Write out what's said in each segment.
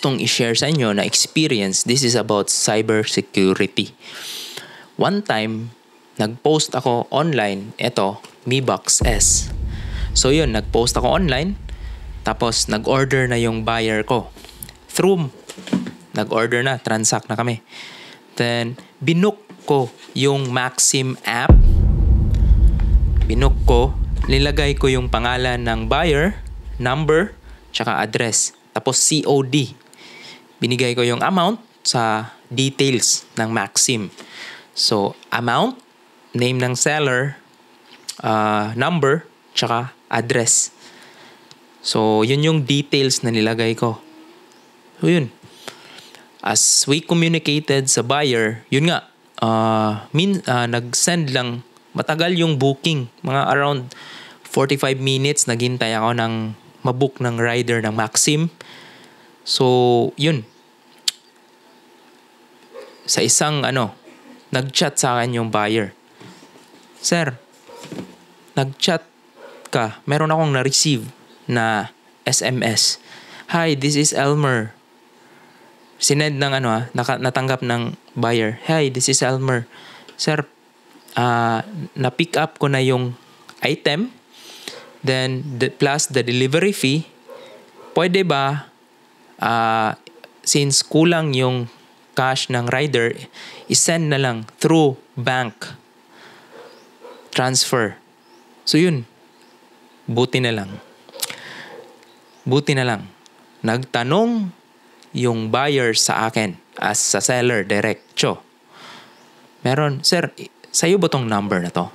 gustong i-share sa inyo na experience, this is about cybersecurity. One time, nag-post ako online, ito, Mi Box S. So yun, nag-post ako online, tapos nag-order na yung buyer ko. Through, nag-order na, transact na kami. Then, binook ko yung Maxim app. Binook ko, nilagay ko yung pangalan ng buyer, number, tsaka address. Tapos COD binigay ko yung amount sa details ng Maxim. So, amount, name ng seller, uh, number, tsaka address. So, yun yung details na nilagay ko. So, yun. As we communicated sa buyer, yun nga, uh, min, uh, nag-send lang, matagal yung booking. Mga around 45 minutes, naghintay ako ng mabook ng rider ng Maxim. So, yun sa isang ano, nag-chat sa akin yung buyer. Sir, nag-chat ka. Meron akong na-receive na SMS. Hi, this is Elmer. Sinend ng ano ha, ah, naka, natanggap ng buyer. Hi, this is Elmer. Sir, uh, na-pick up ko na yung item. Then, the, plus the delivery fee. Pwede ba, uh, since kulang yung cash ng rider, isend na lang through bank transfer. So yun, buti na lang. Buti na lang. Nagtanong yung buyer sa akin as sa seller direkto. Meron, sir, sa'yo ba tong number na to?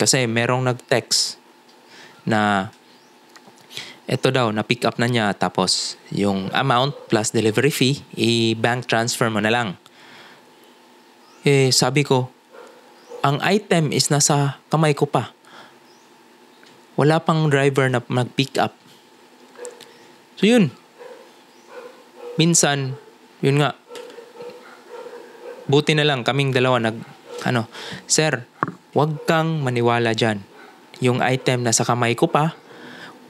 Kasi merong nag-text na ito daw, na-pick up na niya. Tapos, yung amount plus delivery fee, i-bank transfer mo na lang. Eh, sabi ko, ang item is nasa kamay ko pa. Wala pang driver na mag-pick up. So, yun. Minsan, yun nga, buti na lang kaming dalawa nag, ano, Sir, wag kang maniwala dyan. Yung item nasa kamay ko pa,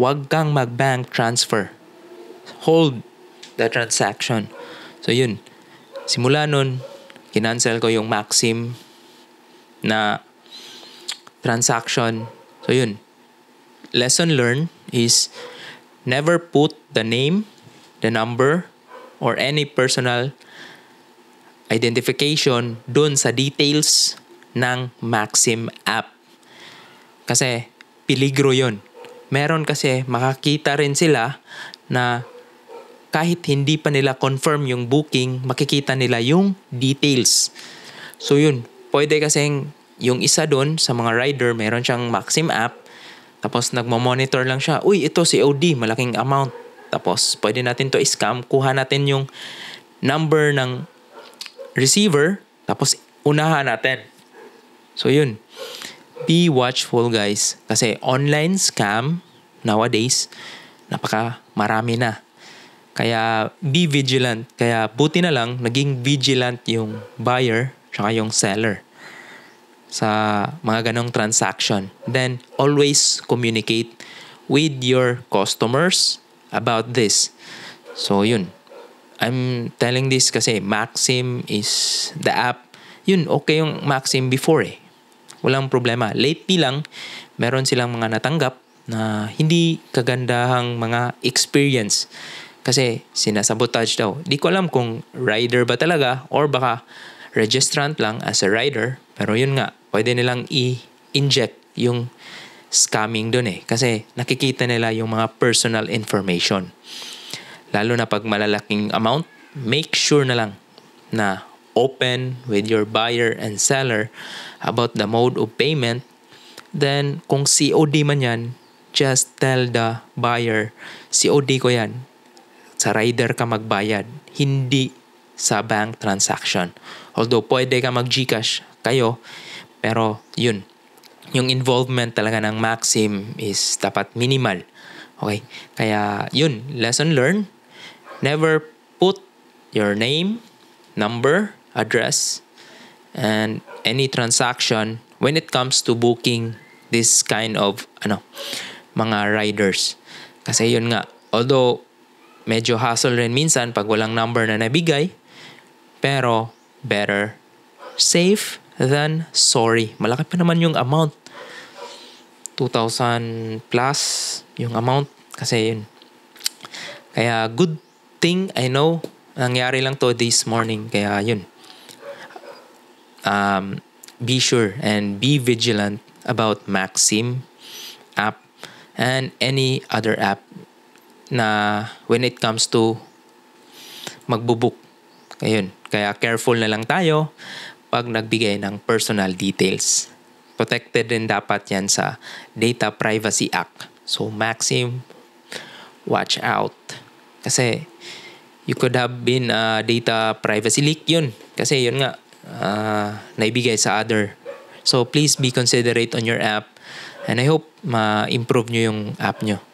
Huwag kang mag-bank transfer. Hold the transaction. So yun, simula nun, kinancel ko yung Maxim na transaction. So yun, lesson learned is never put the name, the number, or any personal identification dun sa details ng Maxim app. Kasi, piligro yun meron kasi makakita rin sila na kahit hindi pa nila confirm yung booking, makikita nila yung details. So yun, pwede kasi yung isa doon sa mga rider, meron siyang Maxim app, tapos nagmo-monitor lang siya, uy, ito si OD, malaking amount. Tapos pwede natin to scam, kuha natin yung number ng receiver, tapos unahan natin. So yun be watchful guys. Kasi online scam nowadays, napaka marami na. Kaya be vigilant. Kaya buti na lang naging vigilant yung buyer saka yung seller sa mga ganong transaction. Then always communicate with your customers about this. So yun. I'm telling this kasi Maxim is the app. Yun, okay yung Maxim before eh walang problema. Lately lang, meron silang mga natanggap na hindi kagandahang mga experience. Kasi sinasabotage daw. Di ko alam kung rider ba talaga or baka registrant lang as a rider. Pero yun nga, pwede nilang i-inject yung scamming doon eh. Kasi nakikita nila yung mga personal information. Lalo na pag malalaking amount, make sure na lang na open with your buyer and seller about the mode of payment, then kung COD man yan, just tell the buyer, COD ko yan. Sa rider ka magbayad, hindi sa bank transaction. Although pwede ka mag-Gcash kayo, pero yun. Yung involvement talaga ng Maxim is dapat minimal. Okay? Kaya yun, lesson learned. Never put your name, number, address and any transaction when it comes to booking this kind of ano mga riders. Kasi yun nga, although medyo hassle rin minsan pag walang number na nabigay, pero better safe than sorry. Malaki pa naman yung amount. 2,000 plus yung amount kasi yun. Kaya good thing I know nangyari lang to this morning kaya yun um, be sure and be vigilant about Maxim app and any other app na when it comes to magbubook. Ayun. Kaya careful na lang tayo pag nagbigay ng personal details. Protected din dapat yan sa Data Privacy Act. So Maxim, watch out. Kasi you could have been a uh, data privacy leak yun. Kasi yun nga, uh, naibigay sa other. So please be considerate on your app and I hope ma-improve nyo yung app nyo.